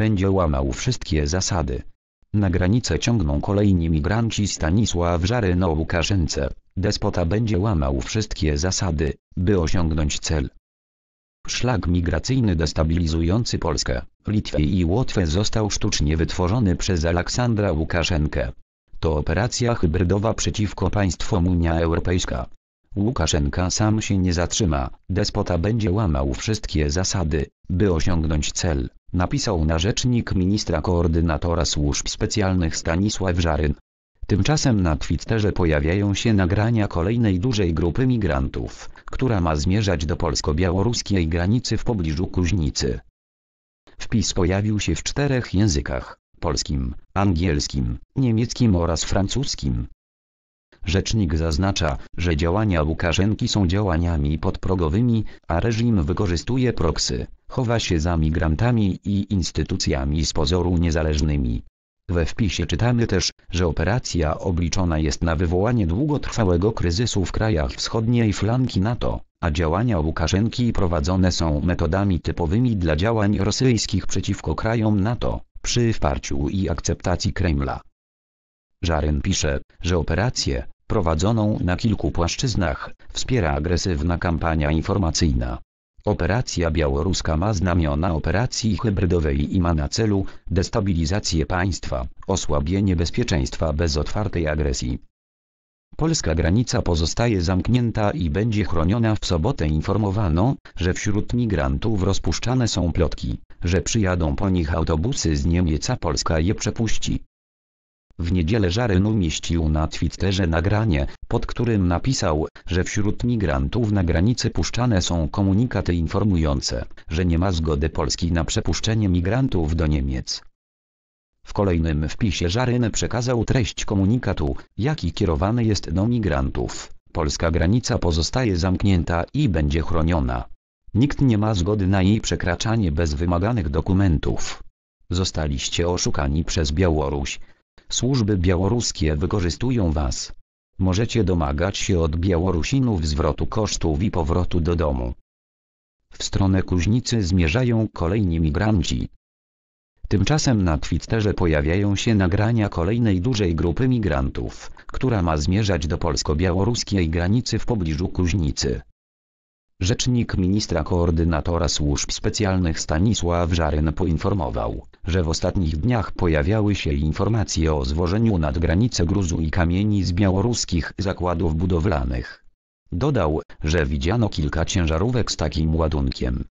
będzie łamał wszystkie zasady. Na granicę ciągną kolejni migranci Stanisław Żary na Łukaszence. Despota będzie łamał wszystkie zasady, by osiągnąć cel. Szlak migracyjny destabilizujący Polskę, Litwę i Łotwę został sztucznie wytworzony przez Aleksandra Łukaszenkę. To operacja hybrydowa przeciwko państwom Unia Europejska. Łukaszenka sam się nie zatrzyma, despota będzie łamał wszystkie zasady, by osiągnąć cel napisał na rzecznik ministra koordynatora służb specjalnych Stanisław Żaryn. Tymczasem na Twitterze pojawiają się nagrania kolejnej dużej grupy migrantów, która ma zmierzać do polsko-białoruskiej granicy w pobliżu Kuźnicy. Wpis pojawił się w czterech językach – polskim, angielskim, niemieckim oraz francuskim. Rzecznik zaznacza, że działania Łukaszenki są działaniami podprogowymi, a reżim wykorzystuje proksy, chowa się za migrantami i instytucjami z pozoru niezależnymi. We wpisie czytamy też, że operacja obliczona jest na wywołanie długotrwałego kryzysu w krajach wschodniej flanki NATO, a działania Łukaszenki prowadzone są metodami typowymi dla działań rosyjskich przeciwko krajom NATO, przy wparciu i akceptacji Kremla. Żaryn pisze, że operację, prowadzoną na kilku płaszczyznach, wspiera agresywna kampania informacyjna Operacja białoruska ma znamiona operacji hybrydowej i ma na celu destabilizację państwa, osłabienie bezpieczeństwa bez otwartej agresji. Polska granica pozostaje zamknięta i będzie chroniona w sobotę informowano, że wśród migrantów rozpuszczane są plotki, że przyjadą po nich autobusy z Niemiec a Polska je przepuści. W niedzielę Żaryn umieścił na Twitterze nagranie, pod którym napisał, że wśród migrantów na granicy puszczane są komunikaty informujące, że nie ma zgody Polski na przepuszczenie migrantów do Niemiec. W kolejnym wpisie Żaryn przekazał treść komunikatu, jaki kierowany jest do migrantów. Polska granica pozostaje zamknięta i będzie chroniona. Nikt nie ma zgody na jej przekraczanie bez wymaganych dokumentów. Zostaliście oszukani przez Białoruś. Służby białoruskie wykorzystują was. Możecie domagać się od Białorusinów zwrotu kosztów i powrotu do domu. W stronę Kuźnicy zmierzają kolejni migranci. Tymczasem na Twitterze pojawiają się nagrania kolejnej dużej grupy migrantów, która ma zmierzać do polsko-białoruskiej granicy w pobliżu Kuźnicy. Rzecznik ministra koordynatora służb specjalnych Stanisław Żaryn poinformował, że w ostatnich dniach pojawiały się informacje o złożeniu nad granicę gruzu i kamieni z białoruskich zakładów budowlanych. Dodał, że widziano kilka ciężarówek z takim ładunkiem,